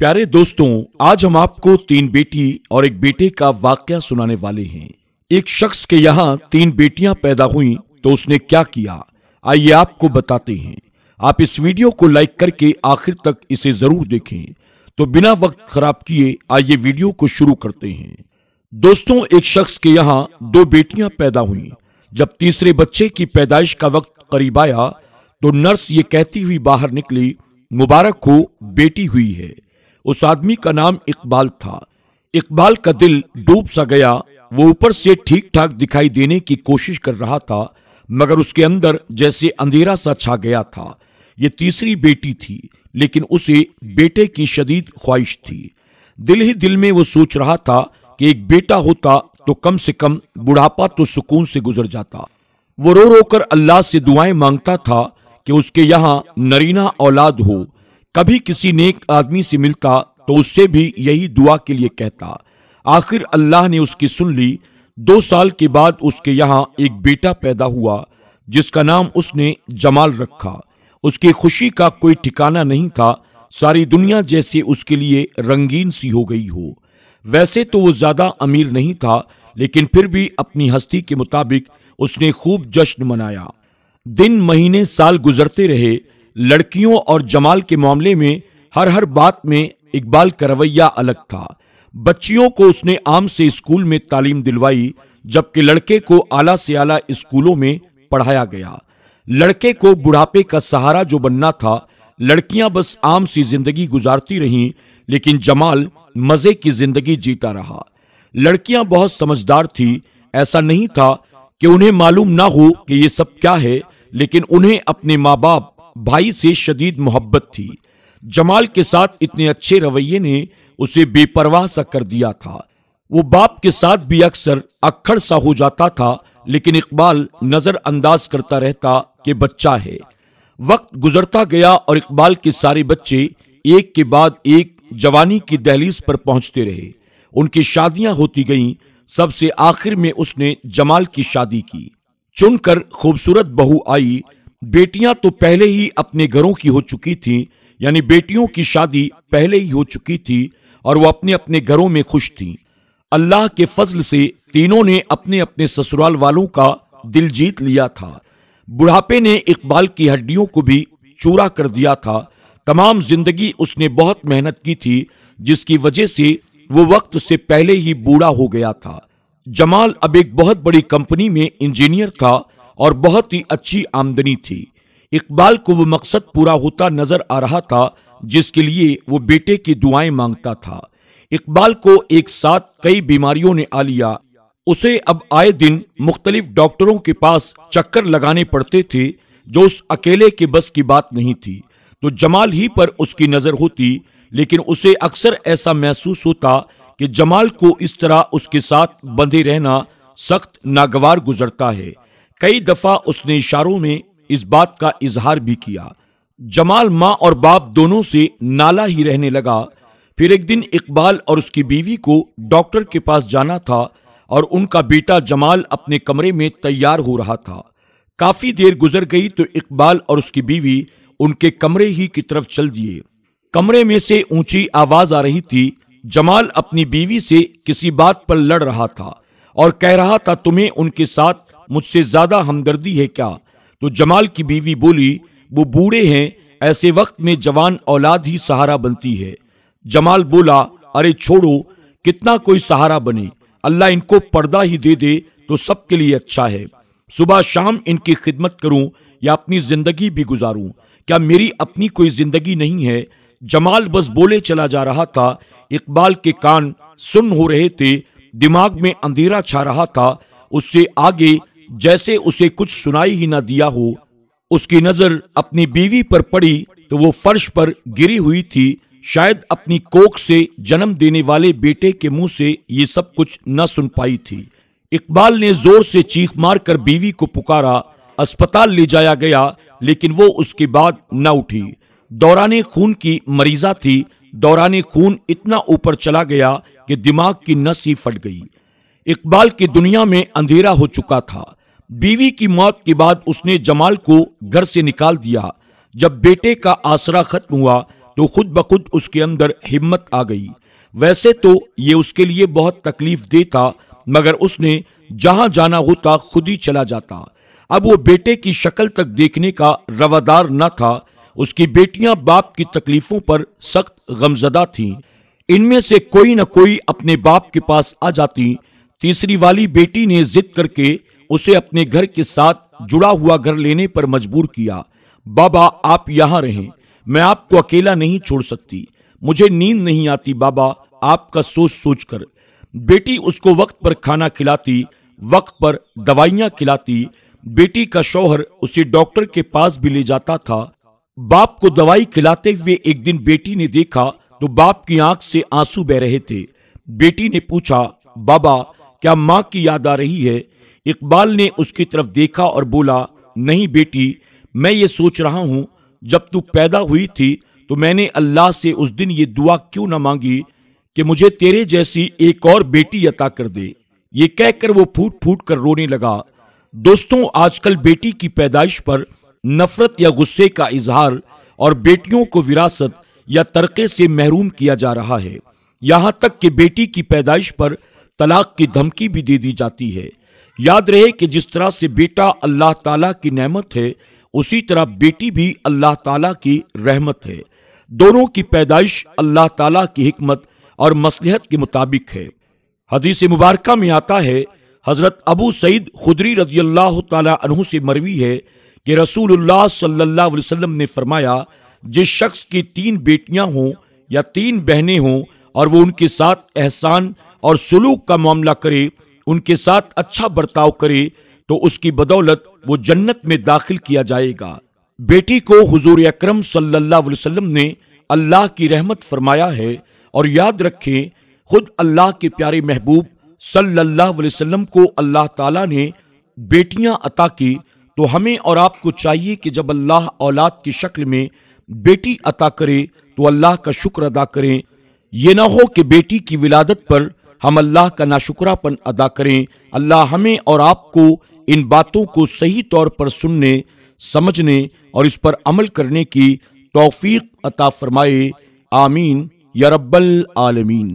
प्यारे दोस्तों आज हम आपको तीन बेटी और एक बेटे का वाक्य सुनाने वाले हैं एक शख्स के यहाँ तीन बेटियां पैदा हुई तो उसने क्या किया आइए आपको बताते हैं आप इस वीडियो को लाइक करके आखिर तक इसे जरूर देखें तो बिना वक्त खराब किए आइए वीडियो को शुरू करते हैं दोस्तों एक शख्स के यहाँ दो बेटियां पैदा हुई जब तीसरे बच्चे की पैदाइश का वक्त करीब आया तो नर्स ये कहती हुई बाहर निकली मुबारक हो बेटी हुई है उस आदमी का नाम इकबाल था इकबाल का दिल डूब सा गया वो ऊपर से ठीक ठाक दिखाई देने की कोशिश कर रहा था मगर उसके अंदर जैसे अंधेरा सा छा गया था ये तीसरी बेटी थी लेकिन उसे बेटे की शदीद ख्वाहिश थी दिल ही दिल में वो सोच रहा था कि एक बेटा होता तो कम से कम बुढ़ापा तो सुकून से गुजर जाता वो रो रो कर अल्लाह से दुआएं मांगता था कि उसके यहाँ नरीना औलाद हो कभी किसी नेक आदमी से मिलता तो उससे भी यही दुआ के लिए कहता आखिर अल्लाह ने उसकी सुन ली दो साल के बाद उसके यहाँ एक बेटा पैदा हुआ जिसका नाम उसने जमाल रखा उसकी खुशी का कोई ठिकाना नहीं था सारी दुनिया जैसे उसके लिए रंगीन सी हो गई हो वैसे तो वो ज्यादा अमीर नहीं था लेकिन फिर भी अपनी हस्ती के मुताबिक उसने खूब जश्न मनाया दिन महीने साल गुजरते रहे लड़कियों और जमाल के मामले में हर हर बात में इकबाल का रवैया अलग था बच्चियों को उसने आम से स्कूल में तालीम दिलवाई जबकि लड़के को आला से आला स्कूलों में पढ़ाया गया लड़के को बुढ़ापे का सहारा जो बनना था लड़कियां बस आम सी जिंदगी गुजारती रहीं लेकिन जमाल मजे की जिंदगी जीता रहा लड़कियां बहुत समझदार थी ऐसा नहीं था कि उन्हें मालूम ना हो कि ये सब क्या है लेकिन उन्हें अपने माँ बाप भाई से शदीद मोहब्बत थी जमाल के साथ इतने अच्छे रवैये ने उसे बेपरवाह सा कर दिया था वो बाप के साथ भी अक्सर अक्खड़ सा हो जाता था लेकिन इकबाल नजरअंदाज करता रहता कि बच्चा है वक्त गुजरता गया और इकबाल के सारे बच्चे एक के बाद एक जवानी की दहलीज पर पहुंचते रहे उनकी शादियां होती गईं सबसे आखिर में उसने जमाल की शादी की चुनकर खूबसूरत बहू आई बेटियां तो पहले ही अपने घरों की हो चुकी थीं यानी बेटियों की शादी पहले ही हो चुकी थी और वो अपने अपने घरों में खुश थीं अल्लाह के फजल से तीनों ने अपने अपने ससुराल वालों का दिल जीत लिया था बुढ़ापे ने इकबाल की हड्डियों को भी चूरा कर दिया था तमाम जिंदगी उसने बहुत मेहनत की थी जिसकी वजह से वो वक्त से पहले ही बूढ़ा हो गया था जमाल अब एक बहुत बड़ी कंपनी में इंजीनियर था और बहुत ही अच्छी आमदनी थी इकबाल को वो मकसद पूरा होता नजर आ रहा था जिसके लिए वो बेटे की दुआएं मांगता था इकबाल को एक साथ कई बीमारियों ने आ लिया उसे अब आए दिन मुख्तलिफ डॉक्टरों के पास चक्कर लगाने पड़ते थे जो उस अकेले के बस की बात नहीं थी तो जमाल ही पर उसकी नजर होती लेकिन उसे अक्सर ऐसा महसूस होता कि जमाल को इस तरह उसके साथ बंधे रहना सख्त नागवार गुजरता है कई दफा उसने इशारों में इस बात का इजहार भी किया जमाल माँ और बाप दोनों से नाला ही रहने लगा फिर एक दिन इकबाल और उसकी बीवी को डॉक्टर के पास जाना था और उनका बेटा जमाल अपने कमरे में तैयार हो रहा था काफी देर गुजर गई तो इकबाल और उसकी बीवी उनके कमरे ही की तरफ चल दिए कमरे में से ऊंची आवाज आ रही थी जमाल अपनी बीवी से किसी बात पर लड़ रहा था और कह रहा था तुम्हें उनके साथ मुझसे ज्यादा हमदर्दी है क्या तो जमाल की बीवी बोली वो बूढ़े हैं ऐसे वक्त में जवान औलाद ही सहारा बनती है जमाल बोला अरे छोड़ो कितना कोई सहारा बने अल्लाह इनको पर्दा ही दे दे तो सबके लिए अच्छा है सुबह शाम इनकी खिदमत करूं या अपनी जिंदगी भी गुजारूं क्या मेरी अपनी कोई जिंदगी नहीं है जमाल बस बोले चला जा रहा था इकबाल के कान सुन हो रहे थे दिमाग में अंधेरा छा रहा था उससे आगे जैसे उसे कुछ सुनाई ही ना दिया हो उसकी नजर अपनी बीवी पर पड़ी तो वो फर्श पर गिरी हुई थी शायद अपनी कोख से जन्म देने वाले बेटे के मुंह से ये सब कुछ न सुन पाई थी इकबाल ने जोर से चीख मार कर बीवी को पुकारा अस्पताल ले जाया गया लेकिन वो उसके बाद न उठी दौरान खून की मरीजा थी दौरान खून इतना ऊपर चला गया कि दिमाग की नस ही फट गई इकबाल की दुनिया में अंधेरा हो चुका था बीवी की मौत के बाद उसने जमाल को घर से निकाल दिया जब बेटे का आसरा खत्म हुआ तो खुद ब खुद उसके अंदर हिम्मत आ गई वैसे तो ये उसके लिए बहुत तकलीफ देता मगर उसने जहां जाना होता खुद ही चला जाता अब वो बेटे की शक्ल तक देखने का रवादार न था उसकी बेटियां बाप की तकलीफों पर सख्त गमजदा थीं इनमें से कोई ना कोई अपने बाप के पास आ जाती तीसरी वाली बेटी ने जिद करके उसे अपने घर के साथ जुड़ा हुआ घर लेने पर मजबूर किया बाबा आप यहाँ रहें मैं आपको अकेला नहीं छोड़ सकती मुझे नींद नहीं आती बाबा आपका सोच सोच कर बेटी उसको वक्त पर खाना खिलाती वक्त पर दवाइयां खिलाती बेटी का शौहर उसे डॉक्टर के पास भी ले जाता था बाप को दवाई खिलाते हुए एक दिन बेटी ने देखा तो बाप की आंख से आंसू बह रहे थे बेटी ने पूछा बाबा क्या माँ की याद आ रही है इकबाल ने उसकी तरफ देखा और बोला नहीं बेटी मैं ये सोच रहा हूँ जब तू पैदा हुई थी तो मैंने अल्लाह से उस दिन ये दुआ क्यों ना मांगी कि मुझे तेरे जैसी एक और बेटी अता कर दे ये कहकर वो फूट फूट कर रोने लगा दोस्तों आजकल बेटी की पैदाइश पर नफरत या गुस्से का इजहार और बेटियों को विरासत या तरक़े से महरूम किया जा रहा है यहाँ तक कि बेटी की पैदाइश पर तलाक की धमकी भी दे दी जाती है याद रहे कि जिस तरह से बेटा अल्लाह ताला की नेमत है उसी तरह बेटी भी अल्लाह ताला की रहमत है दोनों की पैदाइश अल्लाह ताला की हमत और मसलहत के मुताबिक है हदीस मुबारक में आता है हज़रत अबू सईद खुदरी रजी अल्लाह तहु से मरवी है कि रसूल सल्लल्लाहु अलैहि ने फरमाया जिस शख्स की तीन बेटियां हों या तीन बहनें हों और वो उनके साथ एहसान और सलूक का मामला करे उनके साथ अच्छा बर्ताव करे तो उसकी बदौलत वो जन्नत में दाखिल किया जाएगा बेटी को हुजूर अकरम सल्लल्लाहु अलैहि वसल्लम ने अल्लाह की रहमत फरमाया है और याद रखें खुद अल्लाह के प्यारे महबूब सल्लल्लाहु अलैहि वसल्लम को अल्लाह ताला ने बेटियां अता की तो हमें और आपको चाहिए कि जब अल्लाह औलाद की शक्ल में बेटी अता करे तो अल्लाह का शुक्र अदा करें यह ना हो कि बेटी की विलादत पर हम अल्लाह का नाशुकरापन अदा करें अल्लाह हमें और आपको इन बातों को सही तौर पर सुनने समझने और इस पर अमल करने की तौफीक अता फरमाए आमीन या रब्बल आलमीन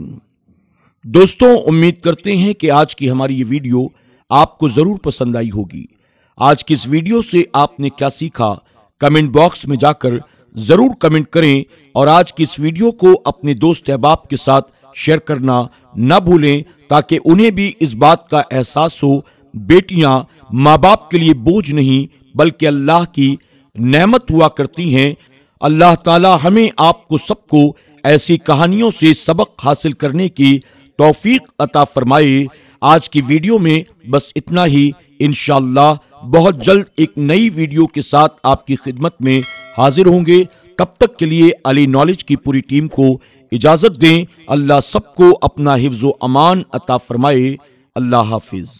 दोस्तों उम्मीद करते हैं कि आज की हमारी ये वीडियो आपको ज़रूर पसंद आई होगी आज की इस वीडियो से आपने क्या सीखा कमेंट बॉक्स में जाकर ज़रूर कमेंट करें और आज की इस वीडियो को अपने दोस्त अहबाब के साथ शेयर करना न भूलें ताकि उन्हें भी इस बात का एहसास हो बेटियां माँ बाप के लिए बोझ नहीं बल्कि अल्लाह की नेमत हुआ करती हैं अल्लाह ताला हमें आपको सबको ऐसी कहानियों से सबक हासिल करने की तौफीक अता फरमाए आज की वीडियो में बस इतना ही इन बहुत जल्द एक नई वीडियो के साथ आपकी खिदमत में हाजिर होंगे तब तक के लिए अली नॉलेज की पूरी टीम को इजाज़त दें अल्लाह सबको अपना हिफ्ज़ अमान अता फरमाए अल्लाह हाफिज़